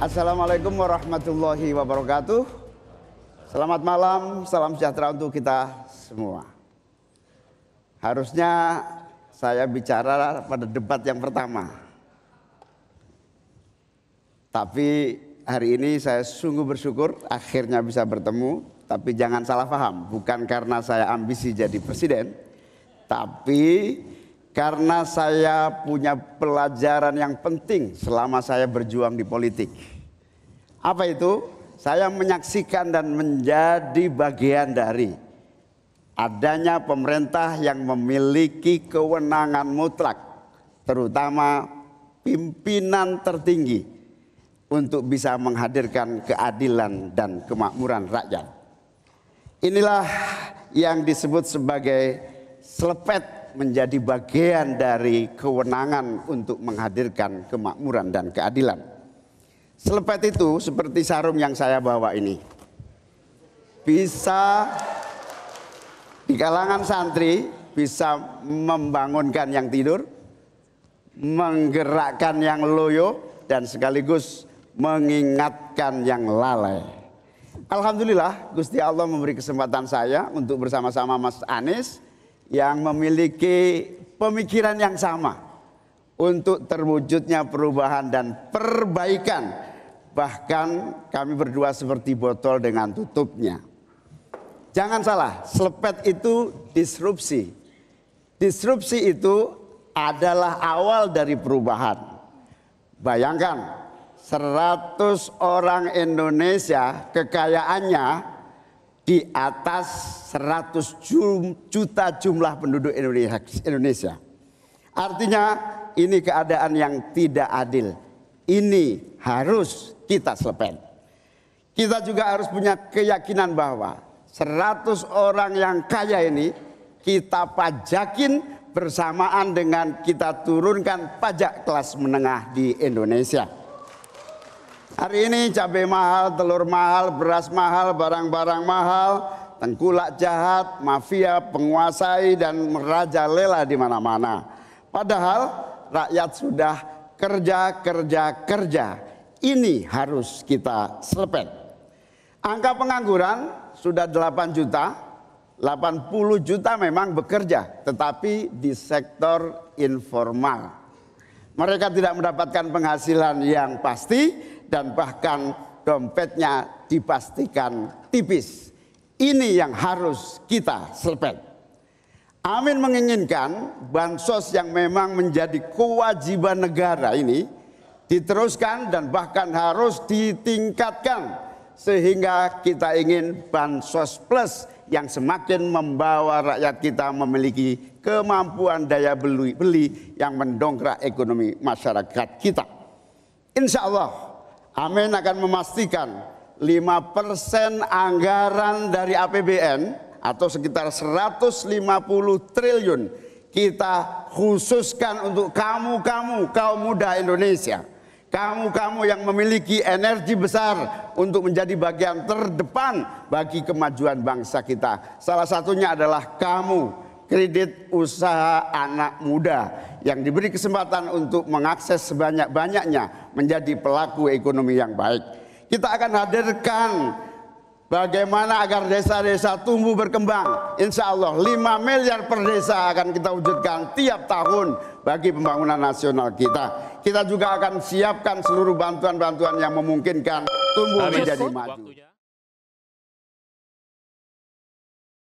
Assalamualaikum warahmatullahi wabarakatuh. Selamat malam, salam sejahtera untuk kita semua. Harusnya saya bicara pada debat yang pertama. Tapi hari ini saya sungguh bersyukur akhirnya bisa bertemu. Tapi jangan salah paham, bukan karena saya ambisi jadi presiden. Tapi karena saya punya pelajaran yang penting selama saya berjuang di politik. Apa itu? Saya menyaksikan dan menjadi bagian dari adanya pemerintah yang memiliki kewenangan mutlak, terutama pimpinan tertinggi untuk bisa menghadirkan keadilan dan kemakmuran rakyat. Inilah yang disebut sebagai selepet menjadi bagian dari kewenangan untuk menghadirkan kemakmuran dan keadilan. Selepet itu seperti sarung yang saya bawa ini. Bisa di kalangan santri bisa membangunkan yang tidur, menggerakkan yang loyo dan sekaligus mengingatkan yang lalai. Alhamdulillah Gusti Allah memberi kesempatan saya untuk bersama-sama Mas Anies yang memiliki pemikiran yang sama untuk terwujudnya perubahan dan perbaikan bahkan kami berdua seperti botol dengan tutupnya. Jangan salah, selepet itu disrupsi. Disrupsi itu adalah awal dari perubahan. Bayangkan 100 orang Indonesia kekayaannya di atas 100 juta jumlah penduduk Indonesia. Artinya ini keadaan yang tidak adil. Ini harus kita selepen. Kita juga harus punya keyakinan bahwa 100 orang yang kaya ini kita pajakin bersamaan dengan kita turunkan pajak kelas menengah di Indonesia. Hari ini cabai mahal, telur mahal, beras mahal, barang-barang mahal, tengkulak jahat, mafia penguasai dan merajalela di mana-mana. Padahal rakyat sudah kerja, kerja, kerja. Ini harus kita selepet. Angka pengangguran sudah 8 juta, 80 juta memang bekerja, tetapi di sektor informal. Mereka tidak mendapatkan penghasilan yang pasti dan bahkan dompetnya dipastikan tipis. Ini yang harus kita selepet. Amin menginginkan bansos yang memang menjadi kewajiban negara ini diteruskan dan bahkan harus ditingkatkan sehingga kita ingin bansos plus yang semakin membawa rakyat kita memiliki kemampuan daya beli, beli yang mendongkrak ekonomi masyarakat kita. Insya Allah Amin akan memastikan 5% anggaran dari APBN atau sekitar 150 triliun kita khususkan untuk kamu-kamu kaum muda Indonesia. Kamu-kamu yang memiliki energi besar untuk menjadi bagian terdepan bagi kemajuan bangsa kita. Salah satunya adalah kamu kredit usaha anak muda yang diberi kesempatan untuk mengakses sebanyak-banyaknya menjadi pelaku ekonomi yang baik. Kita akan hadirkan bagaimana agar desa-desa tumbuh berkembang. Insya Allah 5 miliar per desa akan kita wujudkan tiap tahun bagi pembangunan nasional kita. Kita juga akan siapkan seluruh bantuan-bantuan yang memungkinkan tumbuh menjadi maju.